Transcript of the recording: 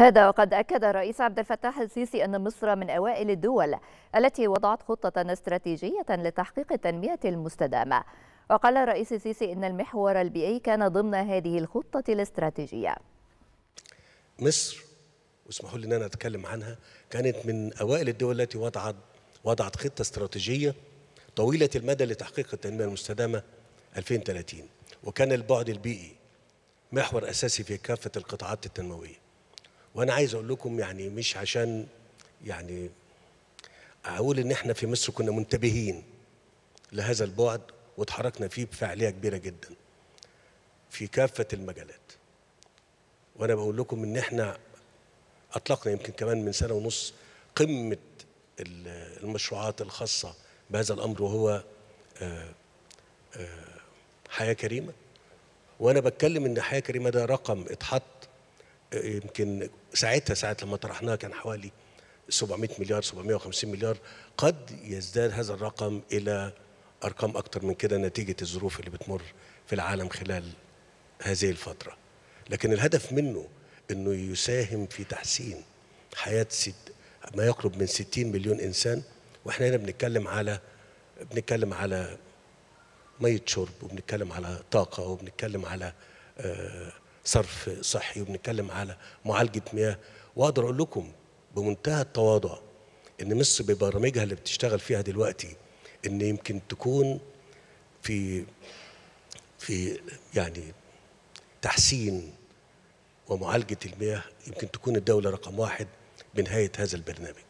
هذا وقد أكد الرئيس عبد الفتاح السيسي أن مصر من أوائل الدول التي وضعت خطة استراتيجية لتحقيق التنمية المستدامة وقال الرئيس السيسي أن المحور البيئي كان ضمن هذه الخطة الاستراتيجية مصر واسمحوا لي ان انا اتكلم عنها كانت من اوائل الدول التي وضعت وضعت خطه استراتيجيه طويله المدى لتحقيق التنميه المستدامه 2030 وكان البعد البيئي محور اساسي في كافه القطاعات التنمويه وانا عايز اقول لكم يعني مش عشان يعني اقول ان احنا في مصر كنا منتبهين لهذا البعد وتحركنا فيه بفاعليه كبيره جدا في كافه المجالات وانا بقول لكم ان احنا اطلقنا يمكن كمان من سنه ونص قمه المشروعات الخاصه بهذا الامر وهو آه، آه، حياه كريمه وانا بتكلم ان حياه كريمه ده رقم اتحط يمكن ساعتها ساعة لما طرحناها كان حوالي 700 مليار 750 مليار قد يزداد هذا الرقم إلى أرقام أكتر من كده نتيجة الظروف اللي بتمر في العالم خلال هذه الفترة لكن الهدف منه أنه يساهم في تحسين حياة ست ما يقرب من 60 مليون إنسان وإحنا هنا بنتكلم على بنتكلم على مية شرب وبنتكلم على طاقة وبنتكلم على آه صرف صحي وبنتكلم على معالجه مياه واقدر اقول لكم بمنتهى التواضع ان مصر ببرامجها اللي بتشتغل فيها دلوقتي ان يمكن تكون في في يعني تحسين ومعالجه المياه يمكن تكون الدوله رقم واحد بنهايه هذا البرنامج